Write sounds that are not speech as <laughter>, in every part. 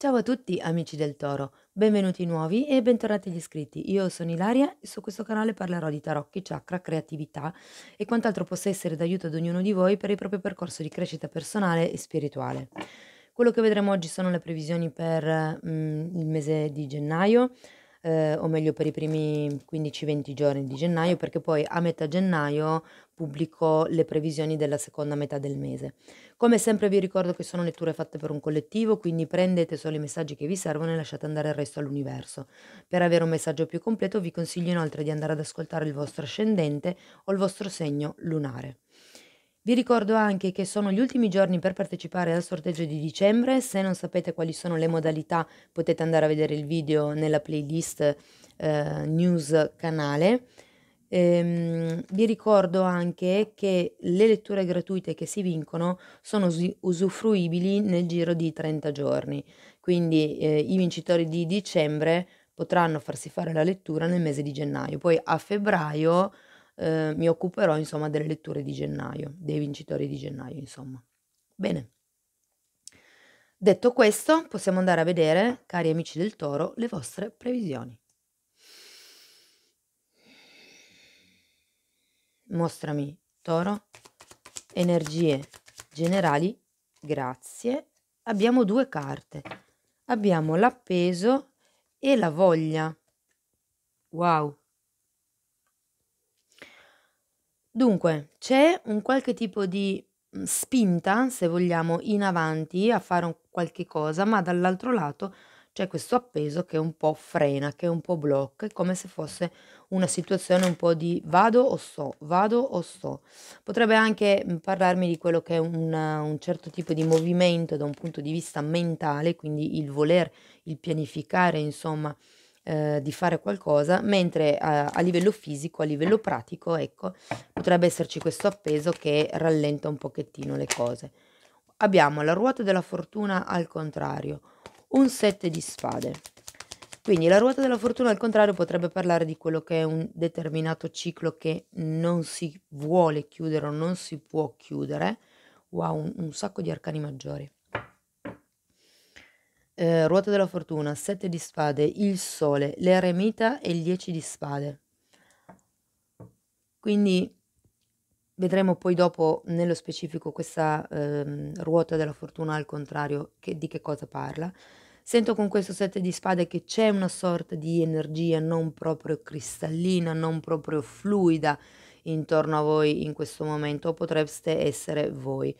Ciao a tutti amici del toro, benvenuti nuovi e bentornati gli iscritti. Io sono Ilaria e su questo canale parlerò di tarocchi, chakra, creatività e quant'altro possa essere d'aiuto ad ognuno di voi per il proprio percorso di crescita personale e spirituale. Quello che vedremo oggi sono le previsioni per mm, il mese di gennaio, eh, o meglio per i primi 15-20 giorni di gennaio, perché poi a metà gennaio pubblico le previsioni della seconda metà del mese. Come sempre vi ricordo che sono letture fatte per un collettivo, quindi prendete solo i messaggi che vi servono e lasciate andare il resto all'universo. Per avere un messaggio più completo vi consiglio inoltre di andare ad ascoltare il vostro ascendente o il vostro segno lunare. Vi ricordo anche che sono gli ultimi giorni per partecipare al sorteggio di dicembre, se non sapete quali sono le modalità potete andare a vedere il video nella playlist eh, news canale. Ehm, vi ricordo anche che le letture gratuite che si vincono sono usufruibili nel giro di 30 giorni, quindi eh, i vincitori di dicembre potranno farsi fare la lettura nel mese di gennaio, poi a febbraio eh, mi occuperò insomma delle letture di gennaio, dei vincitori di gennaio insomma. Bene. Detto questo, possiamo andare a vedere, cari amici del toro, le vostre previsioni. Mostrami, toro, energie generali, grazie. Abbiamo due carte. Abbiamo l'appeso e la voglia. Wow, Dunque, c'è un qualche tipo di, mhmm, spinta, se vogliamo, in avanti a fare un qualche cosa, ma dall'altro lato c'è questo appeso che un po' frena, che un po' blocca, come se fosse una situazione un po' di vado o so, vado o so. Potrebbe anche, mhmm, parlarmi di quello che è un un certo tipo di movimento da un punto di vista mentale, quindi il voler, il pianificare, insomma eh, di fare qualcosa, mentre a, eh, a, livello fisico, a livello pratico, ecco, potrebbe esserci questo appeso che rallenta un pochettino le cose. Abbiamo la ruota della fortuna al contrario, un set di spade. Quindi la ruota della fortuna al contrario potrebbe parlare di quello che è un determinato ciclo che non si vuole chiudere o non si può chiudere. Wow, un, un sacco di arcani maggiori eh, Ruota della Fortuna, Sette di Spade, Il Sole, L'Eremita e il Dieci di Spade. Quindi vedremo poi dopo nello specifico questa eh, Ruota della Fortuna al contrario che, di che cosa parla. Sento con questo sette di spade che c'è una sorta di energia non proprio cristallina, non proprio fluida intorno a voi in questo momento, o potreste essere voi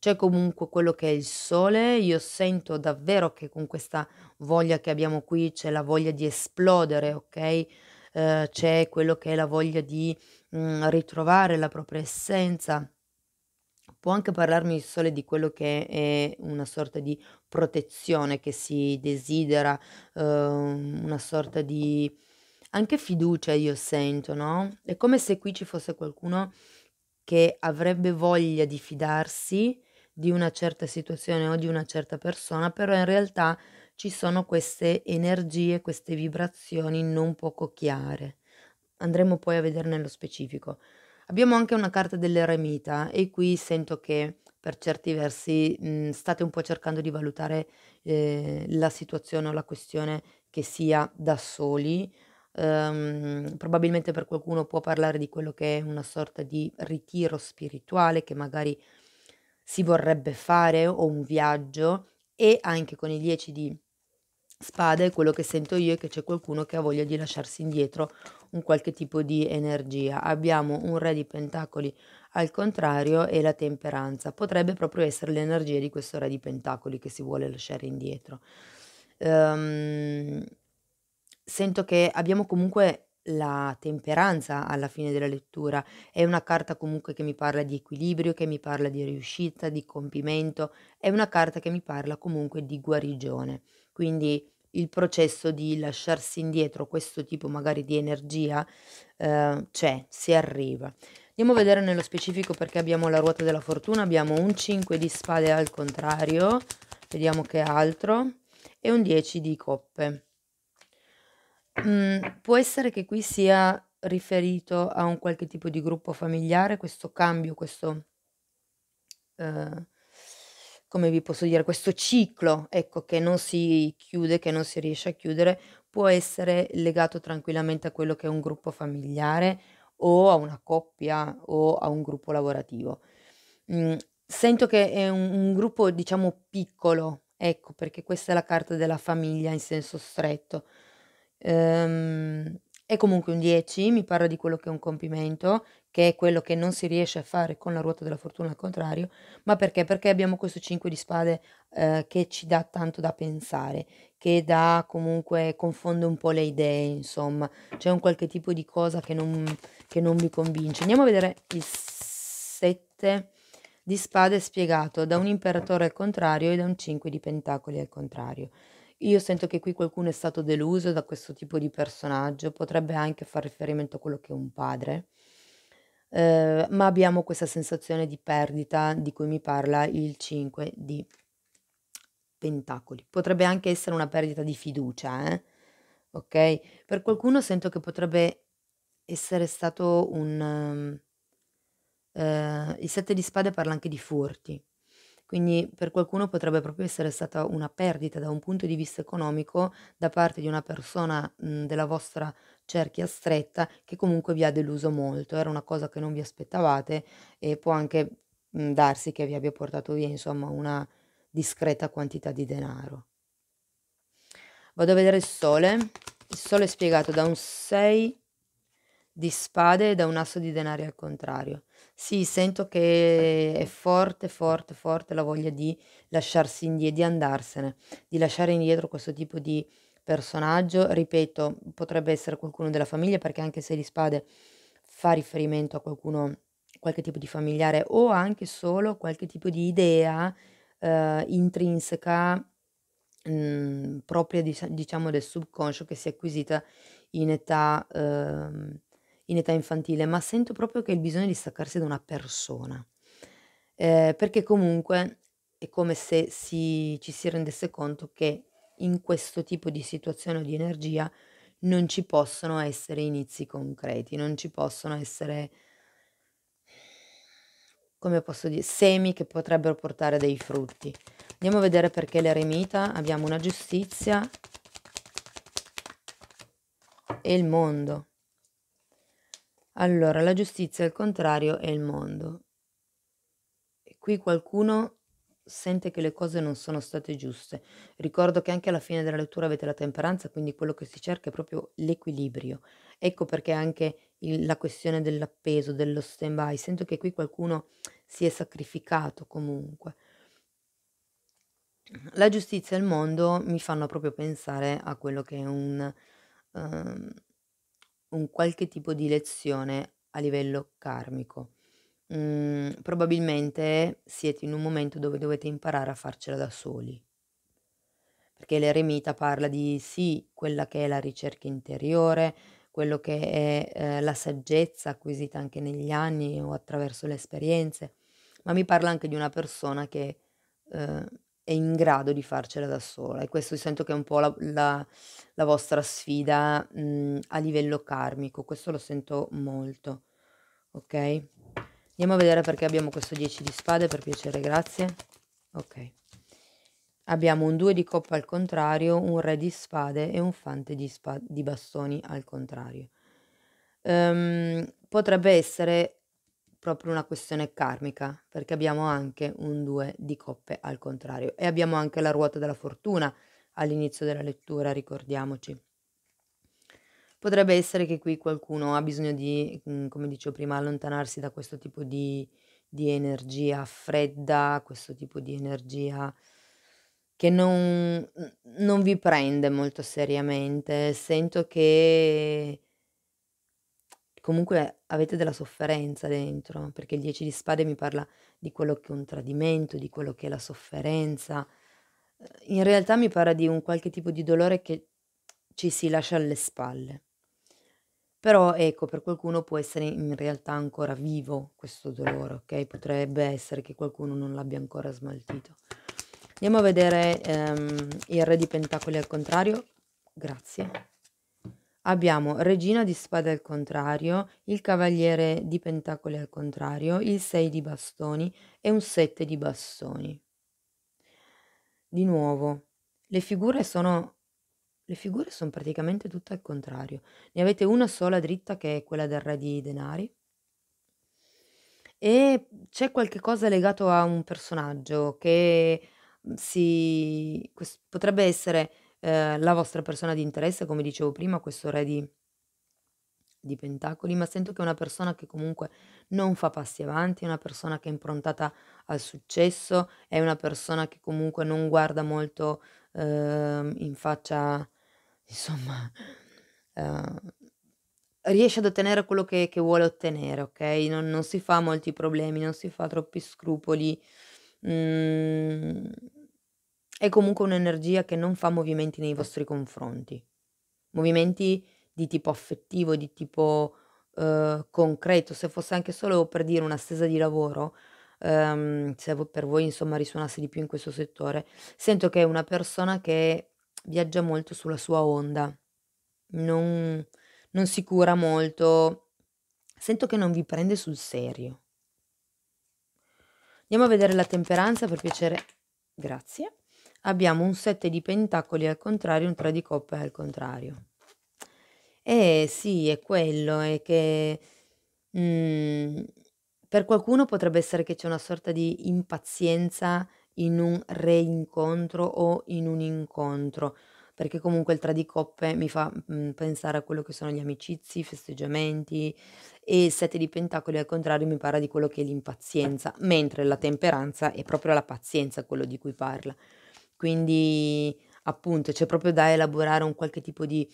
c'è cioè, comunque quello che è il sole, io sento davvero che con questa voglia che abbiamo qui c'è la voglia di esplodere, ok? Eh, c'è quello che è la voglia di mh, mm, ritrovare la propria essenza. Può anche parlarmi il sole di quello che è una sorta di protezione che si desidera, eh, una sorta di anche fiducia io sento, no? È come se qui ci fosse qualcuno che avrebbe voglia di fidarsi di una certa situazione o di una certa persona, però in realtà ci sono queste energie, queste vibrazioni non poco chiare. Andremo poi a vedere nello specifico. Abbiamo anche una carta dell'eremita e qui sento che per certi versi mh, mhmm, state un po' cercando di valutare eh, la situazione o la questione che sia da soli. Um, probabilmente per qualcuno può parlare di quello che è una sorta di ritiro spirituale che magari si vorrebbe fare o un viaggio e anche con i 10 di spade quello che sento io è che c'è qualcuno che ha voglia di lasciarsi indietro un qualche tipo di energia. Abbiamo un re di pentacoli al contrario e la temperanza. Potrebbe proprio essere l'energia di questo re di pentacoli che si vuole lasciare indietro. Um, sento che abbiamo comunque la temperanza alla fine della lettura. È una carta comunque che mi parla di equilibrio, che mi parla di riuscita, di compimento, è una carta che mi parla comunque di guarigione. Quindi il processo di lasciarsi indietro questo tipo magari di energia eh, c'è, si arriva. Andiamo a vedere nello specifico perché abbiamo la ruota della fortuna, abbiamo un 5 di spade al contrario, vediamo che altro, e un 10 di coppe. Mhmm, può essere che qui sia riferito a un qualche tipo di gruppo familiare questo cambio, questo ehm, come vi posso dire, questo ciclo, ecco, che non si chiude, che non si riesce a chiudere, può essere legato tranquillamente a quello che è un gruppo familiare o a una coppia o a un gruppo lavorativo. Mhmm, sento che è un un gruppo diciamo piccolo, ecco, perché questa è la carta della famiglia in senso stretto. Ehm, è comunque un 10, mi parla di quello che è un compimento, che è quello che non si riesce a fare con la ruota della fortuna al contrario, ma perché? Perché abbiamo questo 5 di spade eh, che ci dà tanto da pensare, che dà comunque, confonde un po' le idee, insomma, c'è un qualche tipo di cosa che non, che non mi convince. Andiamo a vedere il 7 di spade spiegato da un imperatore al contrario e da un 5 di pentacoli al contrario. Io sento che qui qualcuno è stato deluso da questo tipo di personaggio, potrebbe anche far riferimento a quello che è un padre, eh, ma abbiamo questa sensazione di perdita di cui mi parla il 5 di Pentacoli. Potrebbe anche essere una perdita di fiducia, eh? ok? Per qualcuno sento che potrebbe essere stato un... Um, uh, il 7 di spade parla anche di furti, quindi per qualcuno potrebbe proprio essere stata una perdita da un punto di vista economico da parte di una persona mh, mhmm, della vostra cerchia stretta che comunque vi ha deluso molto, era una cosa che non vi aspettavate e può anche mh, mhmm, darsi che vi abbia portato via insomma una discreta quantità di denaro. Vado a vedere il sole, il sole è spiegato da un 6 di spade e da un asso di denari al contrario. Sì, sento che è forte, forte, forte la voglia di lasciarsi indietro, di andarsene, di lasciare indietro questo tipo di personaggio. Ripeto, potrebbe essere qualcuno della famiglia, perché anche se di spade fa riferimento a qualcuno, qualche tipo di familiare o anche solo qualche tipo di idea eh, intrinseca mh, mm, propria, diciamo, del subconscio che si è acquisita in età... Eh, in età infantile, ma sento proprio che il bisogno di staccarsi da una persona. Eh, perché comunque è come se si, ci si rendesse conto che in questo tipo di situazione o di energia non ci possono essere inizi concreti, non ci possono essere, come posso dire, semi che potrebbero portare dei frutti. Andiamo a vedere perché l'eremita, abbiamo una giustizia e il mondo. Allora, la giustizia al contrario è il mondo. E qui qualcuno sente che le cose non sono state giuste. Ricordo che anche alla fine della lettura avete la temperanza, quindi quello che si cerca è proprio l'equilibrio. Ecco perché anche il, la questione dell'appeso, dello stand-by, sento che qui qualcuno si è sacrificato comunque. La giustizia e il mondo mi fanno proprio pensare a quello che è un... Um, un qualche tipo di lezione a livello karmico. Mm, probabilmente siete in un momento dove dovete imparare a farcela da soli. Perché l'eremita parla di sì, quella che è la ricerca interiore, quello che è eh, la saggezza acquisita anche negli anni o attraverso le esperienze, ma mi parla anche di una persona che eh, è in grado di farcela da sola e questo sento che è un po' la, la, la vostra sfida mh, mhmm, a livello karmico, questo lo sento molto, ok? Andiamo a vedere perché abbiamo questo 10 di spade, per piacere, grazie. Ok. Abbiamo un 2 di coppa al contrario, un re di spade e un fante di, spa- di bastoni al contrario. Um, potrebbe essere proprio una questione karmica, perché abbiamo anche un 2 di coppe al contrario e abbiamo anche la ruota della fortuna all'inizio della lettura, ricordiamoci. Potrebbe essere che qui qualcuno ha bisogno di, mm, come dicevo prima, allontanarsi da questo tipo di, di energia fredda, questo tipo di energia che non, non vi prende molto seriamente. Sento che comunque avete della sofferenza dentro, perché il 10 di spade mi parla di quello che è un tradimento, di quello che è la sofferenza. Eh, in realtà mi parla di un qualche tipo di dolore che ci si lascia alle spalle. Però ecco, per qualcuno può essere in realtà ancora vivo questo dolore, ok? Potrebbe essere che qualcuno non l'abbia ancora smaltito. Andiamo a vedere ehm, il re di pentacoli al contrario. Grazie abbiamo Regina di Spade al contrario, il Cavaliere di Pentacoli al contrario, il 6 di bastoni e un 7 di bastoni. Di nuovo, le figure sono le figure sono praticamente tutte al contrario. Ne avete una sola dritta che è quella del re di denari. E c'è qualche cosa legato a un personaggio che si potrebbe essere eh, la vostra persona di interesse, come dicevo prima, questo re di, di pentacoli, ma sento che è una persona che comunque non fa passi avanti, è una persona che è improntata al successo, è una persona che comunque non guarda molto eh, in faccia, <laughs> insomma, eh, riesce ad ottenere quello che, che vuole ottenere, ok? Non, non, si fa molti problemi, non si fa troppi scrupoli. Mm, è comunque un'energia che non fa movimenti nei vostri confronti, movimenti di tipo affettivo, di tipo eh, concreto, se fosse anche solo per dire una stesa di lavoro, ehm, se per voi insomma risuonasse di più in questo settore, sento che è una persona che viaggia molto sulla sua onda, non, non si cura molto, sento che non vi prende sul serio. Andiamo a vedere la temperanza per piacere. Grazie abbiamo un 7 di pentacoli al contrario un 3 di coppe al contrario. Eh sì, è quello, è che mm, per qualcuno potrebbe essere che c'è una sorta di impazienza in un reincontro o in un incontro, perché comunque il 3 di coppe mi fa mh, mm, pensare a quello che sono gli amicizi, i festeggiamenti e il 7 di pentacoli al contrario mi parla di quello che è l'impazienza, mentre la temperanza è proprio la pazienza quello di cui parla. Quindi appunto c'è cioè, proprio da elaborare un qualche tipo di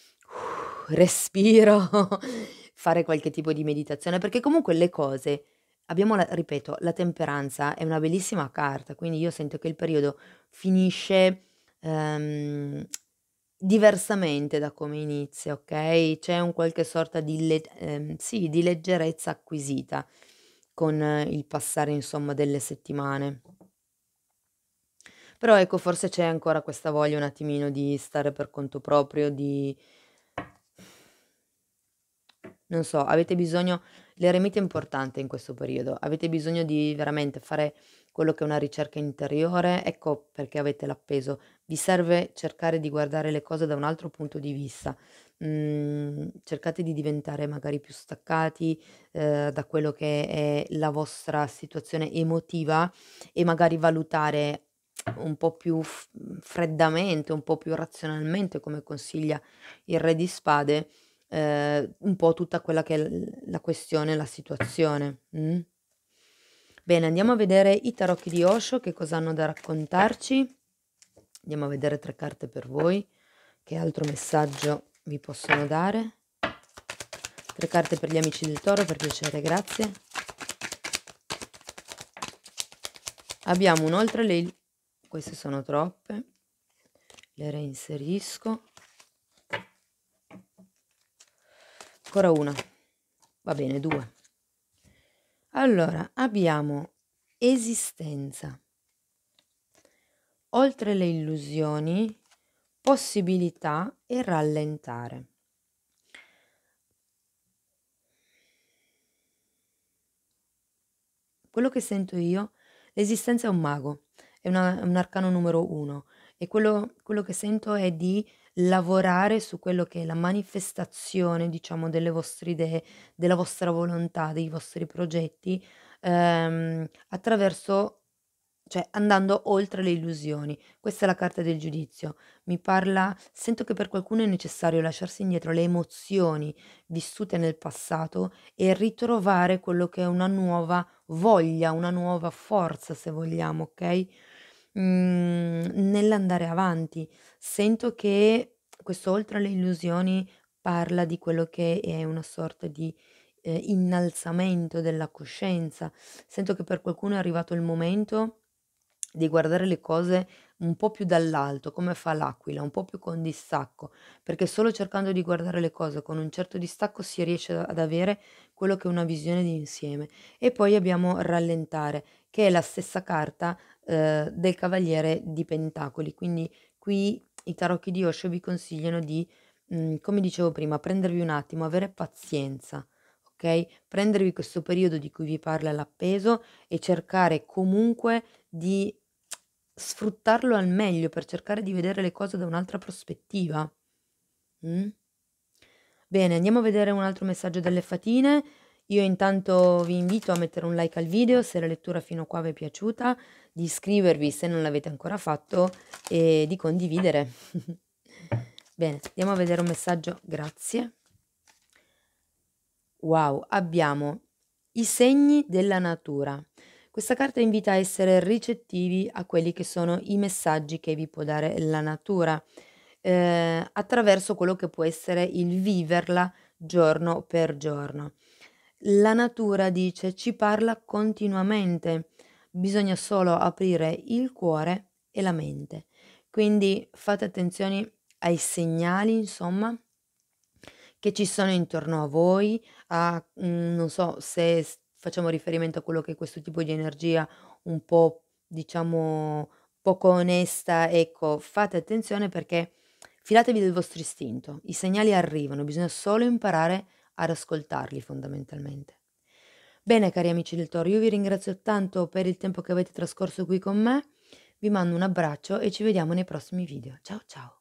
<sighs> respiro, <laughs> fare qualche tipo di meditazione, perché comunque le cose abbiamo, la, ripeto, la temperanza è una bellissima carta, quindi io sento che il periodo finisce um, diversamente da come inizia, ok? C'è un qualche sorta di, le, um, sì, di leggerezza acquisita con il passare, insomma, delle settimane. Però ecco, forse c'è ancora questa voglia un attimino di stare per conto proprio, di... Non so, avete bisogno... L'eremita è importante in questo periodo, avete bisogno di veramente fare quello che è una ricerca interiore, ecco perché avete l'appeso. Vi serve cercare di guardare le cose da un altro punto di vista. Mm, cercate di diventare magari più staccati eh, da quello che è la vostra situazione emotiva e magari valutare un po' più freddamente, un po' più razionalmente, come consiglia il Re di Spade, eh, un po' tutta quella che è la questione, la situazione. Mm? Bene, andiamo a vedere i tarocchi di Osho, che cosa hanno da raccontarci. Andiamo a vedere tre carte per voi. Che altro messaggio vi possono dare? Tre carte per gli amici del toro, per piacere, grazie. Abbiamo un'oltre le queste sono troppe le reinserisco ancora una va bene due allora abbiamo esistenza oltre le illusioni possibilità e rallentare quello che sento io l'esistenza è un mago è, una, un arcano numero uno e quello, quello che sento è di lavorare su quello che è la manifestazione, diciamo, delle vostre idee, della vostra volontà, dei vostri progetti, ehm, attraverso, cioè andando oltre le illusioni. Questa è la carta del giudizio. Mi parla, sento che per qualcuno è necessario lasciarsi indietro le emozioni vissute nel passato e ritrovare quello che è una nuova voglia, una nuova forza, se vogliamo, ok? Mhmm, nell'andare avanti. Sento che questo Oltre alle illusioni parla di quello che è una sorta di eh, innalzamento della coscienza. Sento che per qualcuno è arrivato il momento di guardare le cose un po' più dall'alto, come fa l'aquila, un po' più con distacco, perché solo cercando di guardare le cose con un certo distacco si riesce ad avere quello che è una visione di insieme. E poi abbiamo rallentare, che è la stessa carta eh, del Cavaliere di Pentacoli. Quindi qui i tarocchi di Osho vi consigliano di, mh, mm, come dicevo prima, prendervi un attimo, avere pazienza, ok? Prendervi questo periodo di cui vi parla l'appeso e cercare comunque di sfruttarlo al meglio per cercare di vedere le cose da un'altra prospettiva. Mm? Bene, andiamo a vedere un altro messaggio delle fatine. Io intanto vi invito a mettere un like al video se la lettura fino a qua vi è piaciuta, di iscrivervi se non l'avete ancora fatto e di condividere. <laughs> Bene, andiamo a vedere un messaggio, grazie. Wow, abbiamo i segni della natura. Questa carta invita a essere ricettivi a quelli che sono i messaggi che vi può dare la natura eh, attraverso quello che può essere il viverla giorno per giorno. La natura, dice, ci parla continuamente, bisogna solo aprire il cuore e la mente. Quindi fate attenzione ai segnali, insomma, che ci sono intorno a voi, a, mm, non so se facciamo riferimento a quello che è questo tipo di energia un po', diciamo, poco onesta, ecco, fate attenzione perché fidatevi del vostro istinto, i segnali arrivano, bisogna solo imparare a ad ascoltarli fondamentalmente. Bene cari amici del Toro, io vi ringrazio tanto per il tempo che avete trascorso qui con me, vi mando un abbraccio e ci vediamo nei prossimi video. Ciao ciao!